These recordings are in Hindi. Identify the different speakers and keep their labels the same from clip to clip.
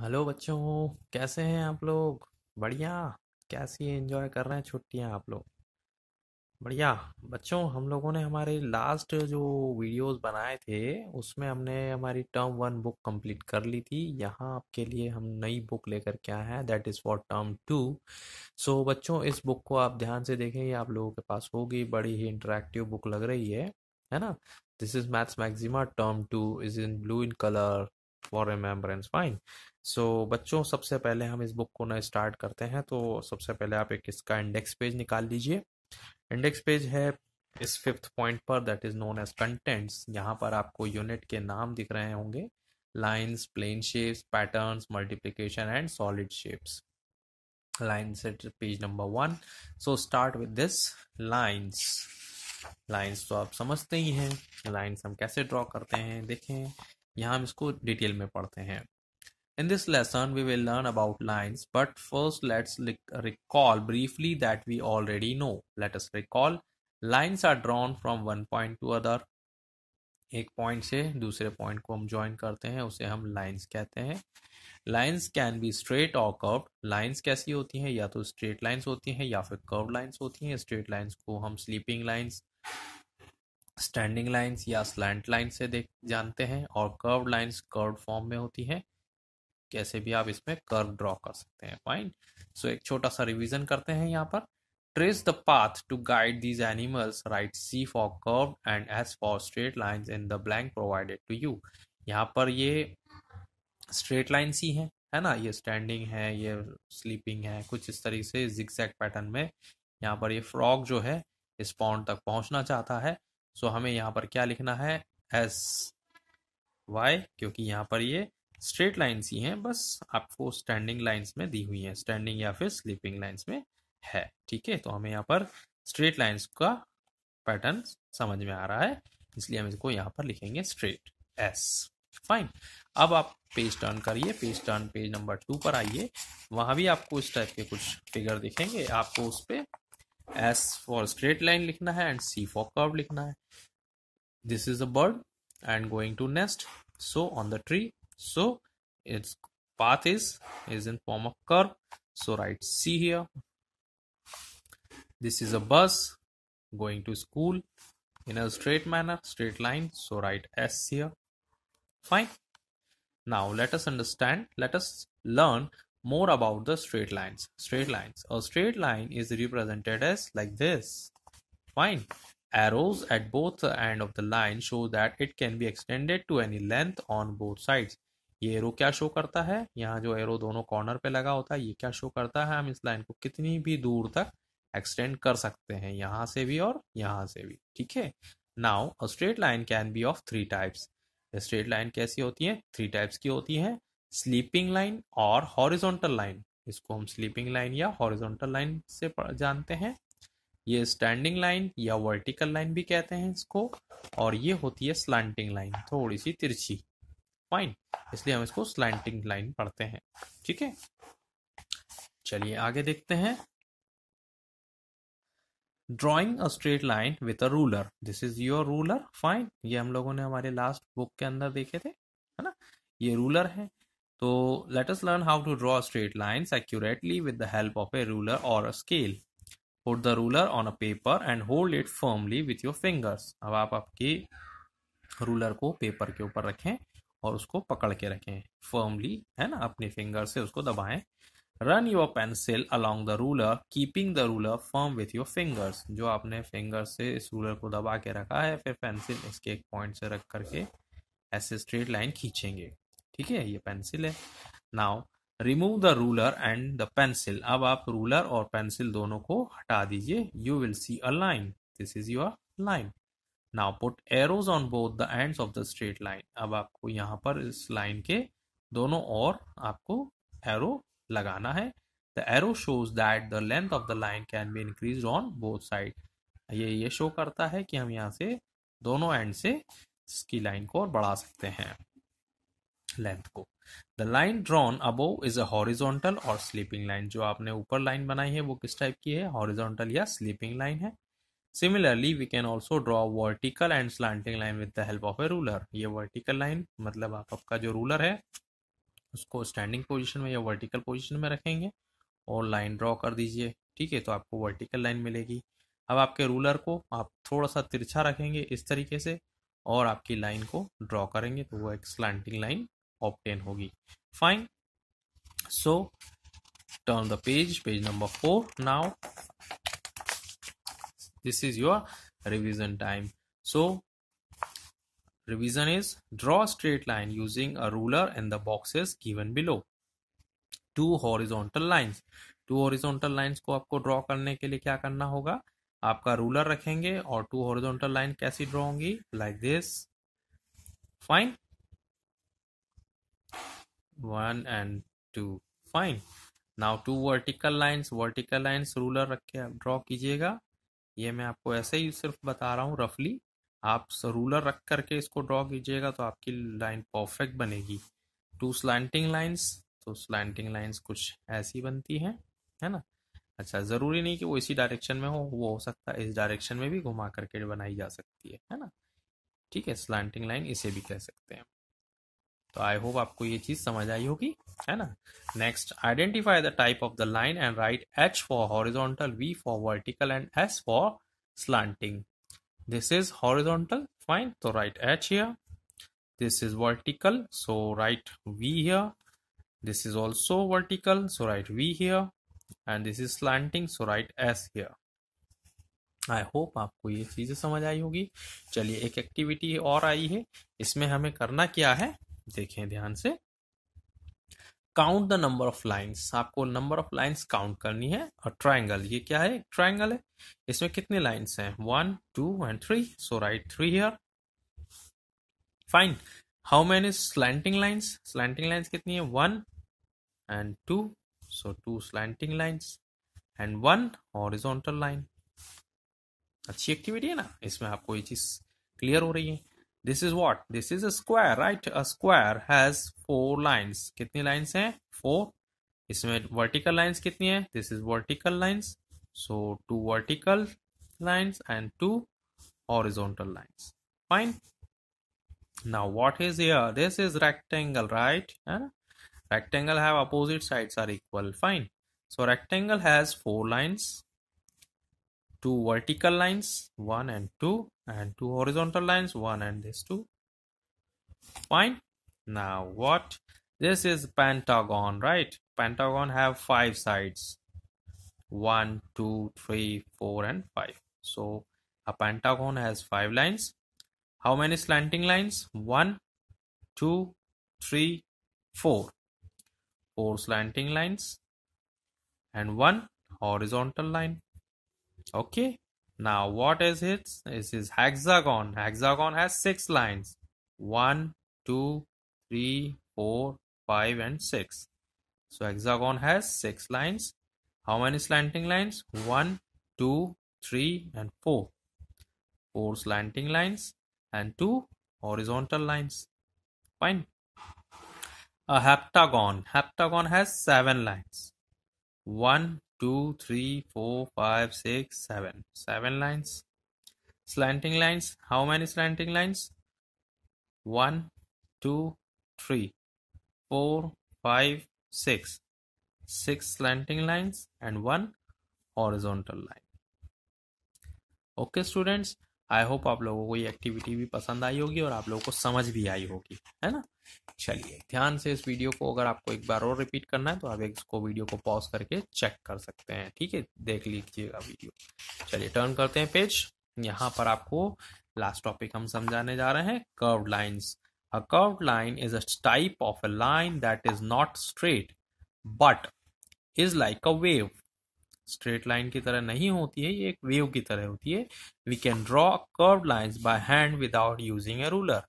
Speaker 1: हेलो बच्चों कैसे हैं आप लोग बढ़िया कैसी एंजॉय कर रहे हैं छुट्टियां आप लोग बढ़िया बच्चों हम लोगों ने हमारे लास्ट जो वीडियोस बनाए थे उसमें हमने हमारी टर्म वन बुक कंप्लीट कर ली थी यहाँ आपके लिए हम नई बुक लेकर के आए हैं that is for term two so बच्चों इस बुक को आप ध्यान से देखें ये आप लोगों के पास होगी बड़ी ही इंटरेक्टिव बुक लग रही है है ना this is maths maxima term two is in blue in colour for remembrance fine so बच्चों सबसे पहले हम इस बुक को ना स्टार्ट करते हैं तो सबसे पहले आप एक इसका इंडेक्स पेज निकाल लीजिए इंडेक्स पेज है इस फिफ्थ पॉइंट पर that is known as contents यहाँ पर आपको यूनिट के नाम दिख रहे होंगे lines plane shapes pattern multiplication and solid shapes lines at page number one so start with this lines lines तो आप समझते ही हैं लाइन्स हम कैसे ड्रॉ करते हैं देखें यहाँ हम इसको डिटेल में पढ़ते हैं in this lesson we will learn about lines but first let's recall briefly that we already know let us recall lines are drawn from one point to other एक पॉइंट से दूसरे पॉइंट को हम ज्वाइन करते हैं उसे हम लाइन्स कहते हैं लाइन्स कैन बी स्ट्रेट और कर्व लाइन्स कैसी होती हैं या तो स्ट्रेट लाइन्स होती हैं या फिर कर्व लाइन्स होती हैं स्ट्रेट लाइन्स को हम स्लीपिंग लाइन्स स्टैंडिंग लाइंस या स्लैंट लाइन से देख जानते हैं और कर्व लाइंस कर्व फॉर्म में होती हैं कैसे भी आप इसमें कर्व ड्रॉ कर सकते हैं फाइन सो so, एक छोटा सा रिवीजन करते हैं यहाँ पर trace the path to guide these animals write C for curve and S for straight lines in the blank provided to you यहाँ पर ये स्ट्रेट लाइन सी है है ना ये स्टैंडिंग है ये स्लीपिंग है कुछ इस तरीके से जिक्सैक पैटर्न में यहाँ पर ये फ्रॉग जो है इस पॉन्ड तक पहुँचना चाहता है सो so, हमें यहाँ पर क्या लिखना है एस वाई क्योंकि यहाँ पर ये स्ट्रेट लाइन्स ही हैं बस आपको स्टैंडिंग लाइन्स में दी हुई हैं स्टैंडिंग या फिर स्लीपिंग लाइन्स में है ठीक है तो हमें यहाँ पर स्ट्रेट लाइन्स का पैटर्न समझ में आ रहा है इसलिए हम इसको यहाँ पर लिखेंगे स्ट्रेट एस फाइन अब आप पेज टर्न करिए page turn page number two पर आइए वहाँ भी आपको इस टाइप के कुछ फिगर दिखेंगे आपको उस पर एस फॉर स्ट्रेट लाइन लिखना and C for curve, curve लिखना है this is a bird and going to nest so on the tree so its path is is in form of curve so write c here this is a bus going to school in a straight manner straight line so write s here fine now let us understand let us learn More about the straight lines. Straight lines. A straight line is represented as like this. Fine. Arrows at both the end of the line show that it can be extended to any length on both sides. ये एरो क्या शो करता है यहाँ जो एरो दोनों कॉर्नर पे लगा होता है ये क्या शो करता है हम इस लाइन को कितनी भी दूर तक एक्सटेंड कर सकते हैं यहाँ से भी और यहाँ से भी ठीक है now a straight line can be of three types straight line कैसी होती है थ्री टाइप्स की होती है स्लीपिंग लाइन और हॉरिजॉन्टल लाइन इसको हम स्लीपिंग लाइन या हॉरिजॉन्टल लाइन से जानते हैं ये स्टैंडिंग लाइन या वर्टिकल लाइन भी कहते हैं इसको और ये होती है स्लैंटिंग लाइन थोड़ी सी तिरछी फाइन इसलिए हम इसको स्लैंटिंग लाइन पढ़ते हैं ठीक है चलिए आगे देखते हैं drawing a straight line with a ruler this is your ruler fine ये हम लोगों ने हमारे लास्ट बुक के अंदर देखे थे है ना ये रूलर है तो let us learn how to draw straight lines accurately with the help of a ruler और a scale put the ruler on a paper and hold it firmly with your fingers अब आप आपके रूलर को पेपर के ऊपर रखें और उसको पकड़ के रखें फर्मली है ना अपने फिंगर से उसको दबाएं run your pencil along the ruler keeping the ruler firm with your fingers जो आपने फिंगर से इस रूलर को दबा के रखा है फिर पेंसिल इसके एक पॉइंट से रख करके ऐसे स्ट्रेट लाइन खींचेंगे ठीक है ये पेंसिल है now remove the ruler and the pencil अब आप रूलर और पेंसिल दोनों को हटा दीजिए you will see a line this is your line now put arrows on both the end of the straight line अब आपको यहाँ पर इस लाइन के दोनों ओर आपको एरो लगाना है the arrow shows that the length of the line can be increase on both side ये ये शो करता है कि हम यहाँ से दोनों एंड से इसकी लाइन को और बढ़ा सकते हैं लेंथ को the line drawn above is a horizontal और स्लीपिंग लाइन जो आपने ऊपर लाइन बनाई है वो किस टाइप की है हॉरिजोंटल या स्लीपिंग लाइन है similarly we can also draw vertical and slanting line with the help of a ruler ये वर्टिकल लाइन मतलब आप आपका जो रूलर है उसको स्टैंडिंग पोजिशन में या वर्टिकल पोजिशन में रखेंगे और लाइन ड्रॉ कर दीजिए ठीक है तो आपको वर्टिकल लाइन मिलेगी अब आपके रूलर को आप थोड़ा सा तिरछा रखेंगे इस तरीके से और आपकी लाइन को ड्रॉ करेंगे तो वो एक स्लांटिंग लाइन ऑप्टेन होगी fine so turn the page page number four now this is your revision time so revision is draw straight line using a ruler and the boxes given below two horizontal lines two horizontal lines को आपको ड्रॉ करने के लिए क्या करना होगा आपका रूलर रखेंगे और टू हॉरिजोंटल लाइन कैसी ड्रॉ होंगी like this fine one and two fine now two vertical lines vertical lines ruler रख के आप ड्रॉ कीजिएगा ये मैं आपको ऐसे ही सिर्फ बता रहा हूँ रफली आप रूलर रख करके इसको ड्रॉ कीजिएगा तो आपकी लाइन परफेक्ट बनेगी टू slanting lines तो slanting lines कुछ ऐसी बनती हैं है ना अच्छा ज़रूरी नहीं कि वो इसी डायरेक्शन में हो वो हो सकता है इस डायरेक्शन में भी घुमा करके बनाई जा सकती है है ना ठीक है स्लांटिंग लाइन इसे भी कह सकते हैं तो आई होप आपको ये चीज समझ आई होगी है ना next identify the type of the line and write H for horizontal V for vertical and S for slanting this is horizontal fine तो write H here this is vertical so write V here this is also vertical so write V here and this is slanting so write S here I hope आपको ये चीजें समझ आई होगी चलिए एक एक्टिविटी और आई है इसमें हमें करना क्या है देखें ध्यान से count the number of lines आपको नंबर ऑफ लाइंस काउंट करनी है और ट्राइंगल ये क्या है ट्राइंगल है इसमें कितने लाइंस हैं one two and three so write three here fine how many slanting lines slanting lines कितनी है one and two so two slanting lines and one horizontal line अच्छी एक्टिविटी है ना इसमें आपको ये चीज क्लियर हो रही है this is what this is a square right a square has four lines kitni lines hai? four is vertical lines kitni hai? this is vertical lines so two vertical lines and two horizontal lines fine now what is here this is rectangle right rectangle have opposite sides are equal fine so rectangle has four lines two vertical lines one and two and two horizontal lines one and this two fine now what this is pentagon right pentagon have five sides one two three four and five so a pentagon has five lines how many slanting lines one two three four four slanting lines and one horizontal line Okay. Now what is it? This is hexagon. Hexagon has six lines. One, two, three, four, five, and six. So hexagon has six lines. How many slanting lines? One, two, three, and four. Four slanting lines and two horizontal lines. Fine. A heptagon. Heptagon has seven lines. One, two, three, four, five, six, seven. Seven lines. Slanting lines. How many slanting lines? One, two, three, four, five, six. Six slanting lines and one horizontal line. Okay, students. I hope आप लोगों को ये एक्टिविटी भी पसंद आई होगी और आप लोगों को समझ भी आई होगी है ना चलिए ध्यान से इस वीडियो को अगर आपको एक बार और रिपीट करना है तो आप इसको वीडियो को पॉज करके चेक कर सकते हैं ठीक है देख लीजिएगा वीडियो चलिए टर्न करते हैं पेज यहाँ पर आपको लास्ट टॉपिक हम समझाने जा रहे हैं curve lines a curve line is a type of a line that is not straight but is like a wave straight line की तरह नहीं होती है ये एक वेव की तरह होती है we can draw curve lines by hand without using a ruler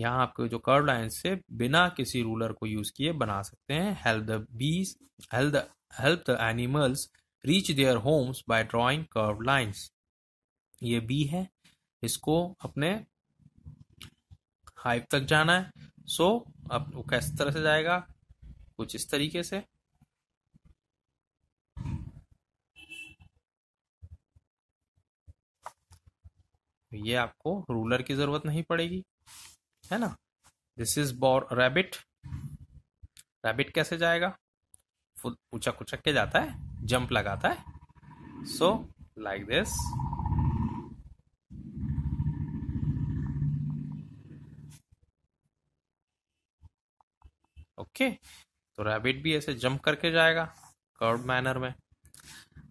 Speaker 1: यहाँ आपको जो कर्व लाइन्स से बिना किसी रूलर को यूज किए बना सकते हैं help the bees help the help the animals reach their homes by drawing curve lines ये बी है इसको अपने हाइप तक जाना है सो so, अब वो किस तरह से जाएगा कुछ इस तरीके से ये आपको रूलर की जरूरत नहीं पड़ेगी है ना this is bore rabbit rabbit कैसे जाएगा उचक उचक के जाता है जंप लगाता है सो लाइक दिस ओके तो रैबिट भी ऐसे जंप करके जाएगा कर्व मैनर में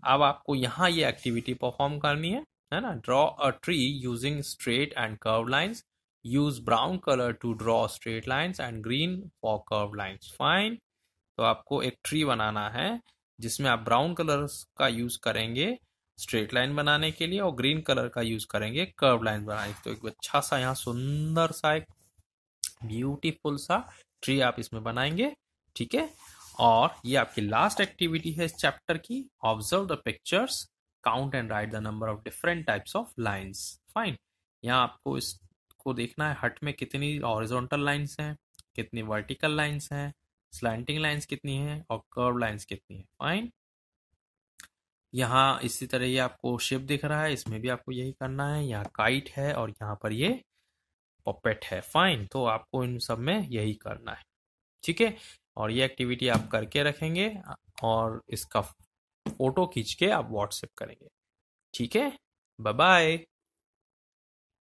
Speaker 1: अब आपको यहां ये एक्टिविटी परफॉर्म करनी है draw a tree using straight and curve lines. Use brown colour to draw straight lines and green for curve lines. Fine तो आपको एक ट्री बनाना है जिसमें आप ब्राउन कलर का यूज करेंगे स्ट्रेट लाइन बनाने के लिए और ग्रीन कलर का यूज करेंगे कर्व लाइन बनाने तो एक अच्छा सा यहाँ सुंदर सा एक ब्यूटीफुल सा ट्री आप इसमें बनाएंगे ठीक है और ये आपकी लास्ट एक्टिविटी है इस चैप्टर की observe the pictures count and write the number of different types of lines fine यहाँ आपको इसको देखना है हट में कितनी ऑरिजोंटल लाइन्स हैं कितनी वर्टिकल लाइन्स हैं स्लैंटिंग लाइन्स कितनी हैं और कर्व लाइन्स कितनी है फाइन यहाँ इसी तरह ये आपको शिप दिख रहा है इसमें भी आपको यही करना है यहाँ काइट है और यहाँ पर ये पपेट है फाइन तो आपको इन सब में यही करना है ठीक है और ये एक्टिविटी आप करके रखेंगे और इसका फोटो खींच के आप व्हाट्सएप करेंगे ठीक है बाय